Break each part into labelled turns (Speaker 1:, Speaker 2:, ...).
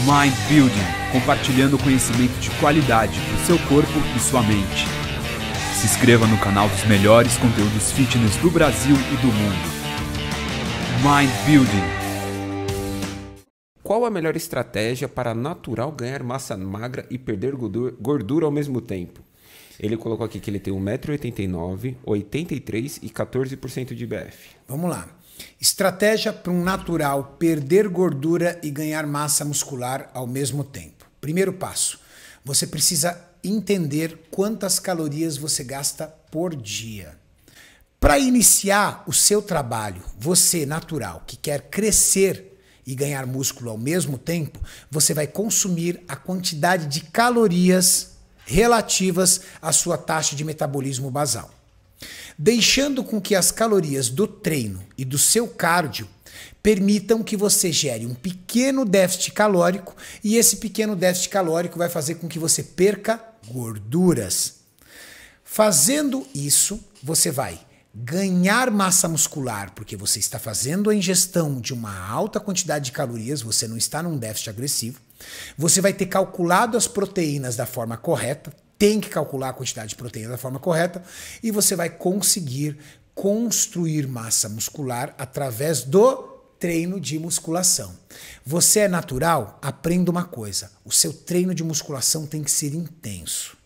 Speaker 1: Mind Building, compartilhando conhecimento de qualidade para seu corpo e sua mente. Se inscreva no canal dos melhores conteúdos fitness do Brasil e do mundo. Mind Building. Qual a melhor estratégia para natural ganhar massa magra e perder gordura ao mesmo tempo? Ele colocou aqui que ele tem 1,89m, 83% e 14% de BF. Vamos lá. Estratégia para um natural perder gordura e ganhar massa muscular ao mesmo tempo. Primeiro passo: você precisa entender quantas calorias você gasta por dia. Para iniciar o seu trabalho, você natural que quer crescer e ganhar músculo ao mesmo tempo, você vai consumir a quantidade de calorias relativas à sua taxa de metabolismo basal, deixando com que as calorias do treino e do seu cardio permitam que você gere um pequeno déficit calórico e esse pequeno déficit calórico vai fazer com que você perca gorduras. Fazendo isso, você vai ganhar massa muscular, porque você está fazendo a ingestão de uma alta quantidade de calorias, você não está num déficit agressivo. Você vai ter calculado as proteínas da forma correta, tem que calcular a quantidade de proteína da forma correta, e você vai conseguir construir massa muscular através do treino de musculação. Você é natural? Aprenda uma coisa: o seu treino de musculação tem que ser intenso.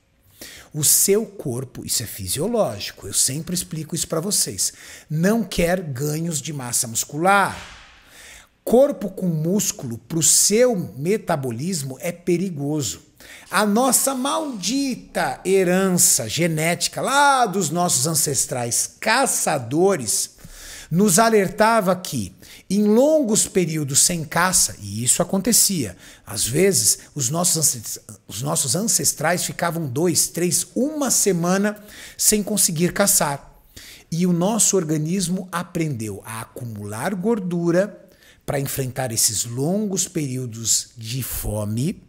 Speaker 1: O seu corpo, isso é fisiológico, eu sempre explico isso para vocês, não quer ganhos de massa muscular Corpo com músculo para o seu metabolismo é perigoso. A nossa maldita herança genética lá dos nossos ancestrais caçadores nos alertava que, em longos períodos sem caça, e isso acontecia, às vezes os nossos, os nossos ancestrais ficavam dois, três, uma semana sem conseguir caçar. E o nosso organismo aprendeu a acumular gordura para enfrentar esses longos períodos de fome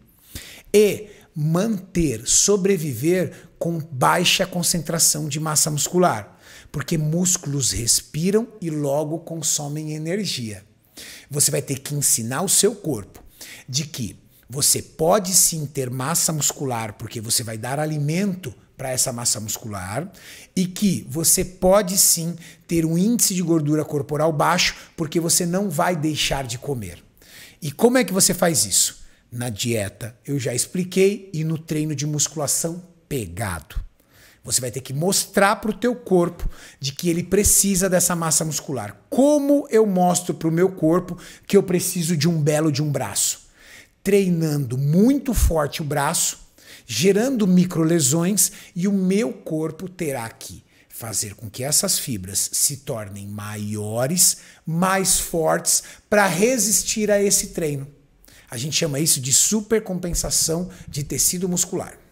Speaker 1: e manter, sobreviver com baixa concentração de massa muscular, porque músculos respiram e logo consomem energia. Você vai ter que ensinar o seu corpo de que você pode sim ter massa muscular, porque você vai dar alimento para essa massa muscular e que você pode sim ter um índice de gordura corporal baixo porque você não vai deixar de comer. E como é que você faz isso? Na dieta, eu já expliquei, e no treino de musculação pegado. Você vai ter que mostrar para o teu corpo de que ele precisa dessa massa muscular. Como eu mostro para o meu corpo que eu preciso de um belo de um braço? Treinando muito forte o braço gerando microlesões e o meu corpo terá que fazer com que essas fibras se tornem maiores, mais fortes para resistir a esse treino. A gente chama isso de supercompensação de tecido muscular.